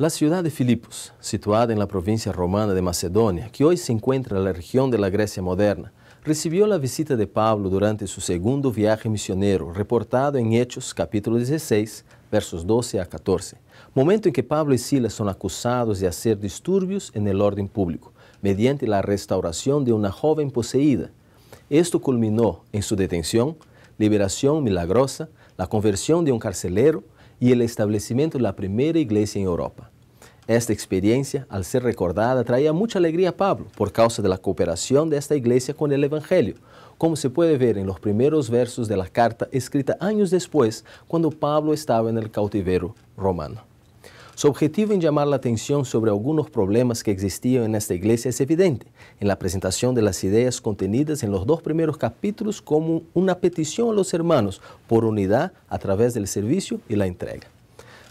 La ciudad de Filipos, situada en la provincia romana de Macedonia, que hoy se encuentra en la región de la Grecia moderna, recibió la visita de Pablo durante su segundo viaje misionero, reportado en Hechos capítulo 16, versos 12 a 14, momento en que Pablo y Silas son acusados de hacer disturbios en el orden público, mediante la restauración de una joven poseída. Esto culminó en su detención, liberación milagrosa, la conversión de un carcelero y el establecimiento de la primera iglesia en Europa. Esta experiencia, al ser recordada, traía mucha alegría a Pablo por causa de la cooperación de esta iglesia con el Evangelio, como se puede ver en los primeros versos de la carta escrita años después, cuando Pablo estaba en el cautiverio romano. Su objetivo en llamar la atención sobre algunos problemas que existían en esta iglesia es evidente en la presentación de las ideas contenidas en los dos primeros capítulos como una petición a los hermanos por unidad a través del servicio y la entrega.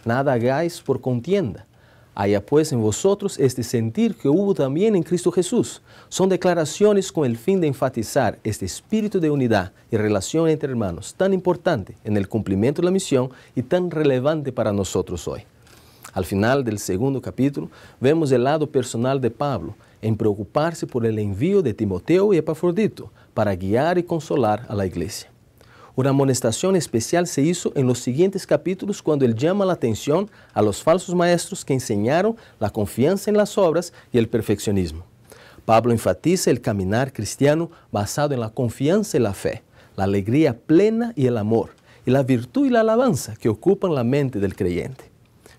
Nada hagáis por contienda Haya pues en vosotros este sentir que hubo también en Cristo Jesús. Son declaraciones con el fin de enfatizar este espíritu de unidad y relación entre hermanos tan importante en el cumplimiento de la misión y tan relevante para nosotros hoy. Al final del segundo capítulo vemos el lado personal de Pablo en preocuparse por el envío de Timoteo y Epafrodito para guiar y consolar a la iglesia. Una amonestación especial se hizo en los siguientes capítulos cuando él llama la atención a los falsos maestros que enseñaron la confianza en las obras y el perfeccionismo. Pablo enfatiza el caminar cristiano basado en la confianza y la fe, la alegría plena y el amor, y la virtud y la alabanza que ocupan la mente del creyente.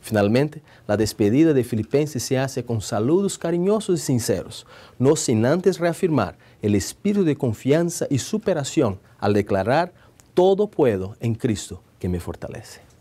Finalmente, la despedida de Filipenses se hace con saludos cariñosos y sinceros, no sin antes reafirmar el espíritu de confianza y superación al declarar todo puedo en Cristo que me fortalece.